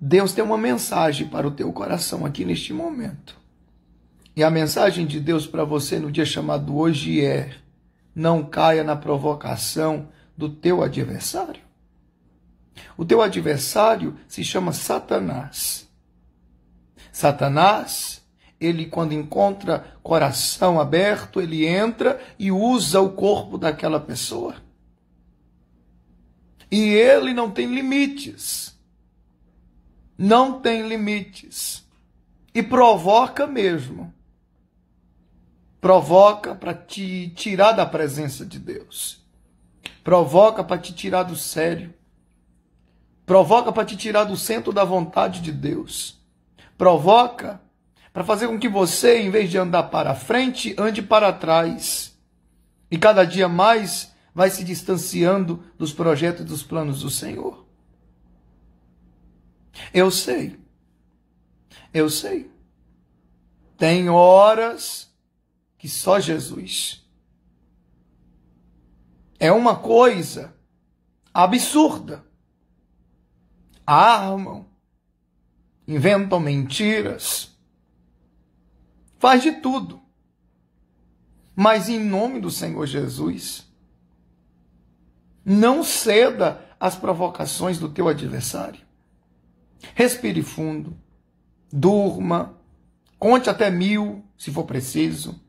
Deus tem uma mensagem para o teu coração aqui neste momento. E a mensagem de Deus para você no dia chamado hoje é: não caia na provocação do teu adversário. O teu adversário se chama Satanás. Satanás, ele quando encontra coração aberto, ele entra e usa o corpo daquela pessoa. E ele não tem limites não tem limites e provoca mesmo. Provoca para te tirar da presença de Deus. Provoca para te tirar do sério. Provoca para te tirar do centro da vontade de Deus. Provoca para fazer com que você, em vez de andar para frente, ande para trás. E cada dia mais vai se distanciando dos projetos e dos planos do Senhor. Eu sei. Eu sei. Tem horas que só Jesus. É uma coisa absurda. Armam, inventam mentiras, faz de tudo. Mas em nome do Senhor Jesus, não ceda às provocações do teu adversário. Respire fundo, durma, conte até mil, se for preciso.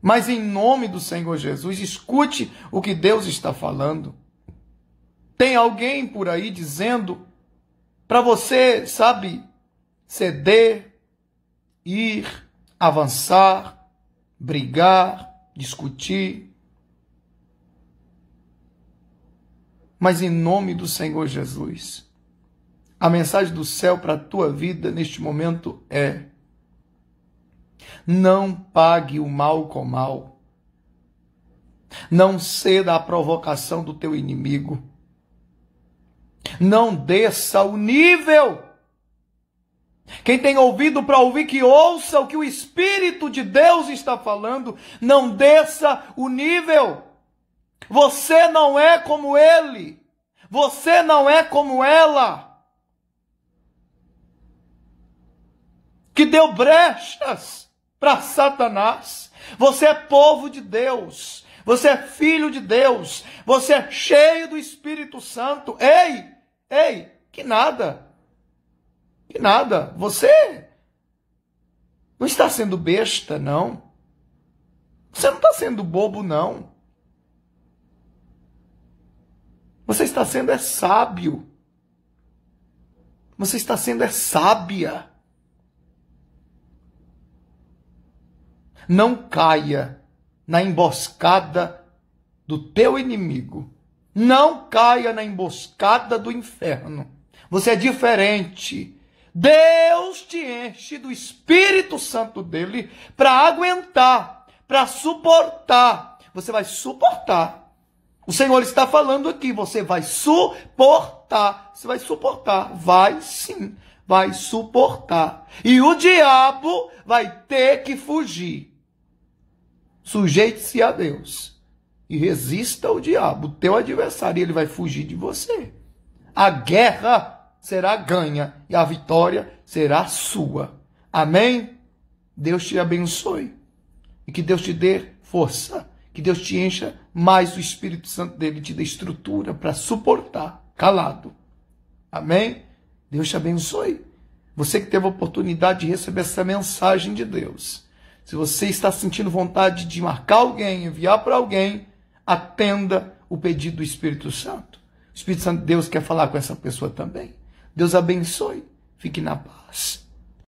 Mas em nome do Senhor Jesus, escute o que Deus está falando. Tem alguém por aí dizendo para você, sabe, ceder, ir, avançar, brigar, discutir. Mas em nome do Senhor Jesus, a mensagem do céu para a tua vida neste momento é: não pague o mal com mal. Não ceda à provocação do teu inimigo. Não desça o nível. Quem tem ouvido para ouvir, que ouça o que o Espírito de Deus está falando. Não desça o nível. Você não é como ele. Você não é como ela. que deu brechas para Satanás. Você é povo de Deus, você é filho de Deus, você é cheio do Espírito Santo. Ei, ei, que nada, que nada. Você não está sendo besta, não. Você não está sendo bobo, não. Você está sendo é sábio. Você está sendo é sábia. não caia na emboscada do teu inimigo. Não caia na emboscada do inferno. Você é diferente. Deus te enche do Espírito Santo dele para aguentar, para suportar. Você vai suportar. O Senhor está falando aqui, você vai suportar. Você vai suportar. Vai sim, vai suportar. E o diabo vai ter que fugir. Sujeite-se a Deus e resista ao diabo, teu adversário, ele vai fugir de você. A guerra será ganha e a vitória será sua. Amém? Deus te abençoe e que Deus te dê força, que Deus te encha mais o Espírito Santo dele, te dê estrutura para suportar calado. Amém? Deus te abençoe. Você que teve a oportunidade de receber essa mensagem de Deus se você está sentindo vontade de marcar alguém, enviar para alguém, atenda o pedido do Espírito Santo. O Espírito Santo de Deus quer falar com essa pessoa também. Deus abençoe. Fique na paz.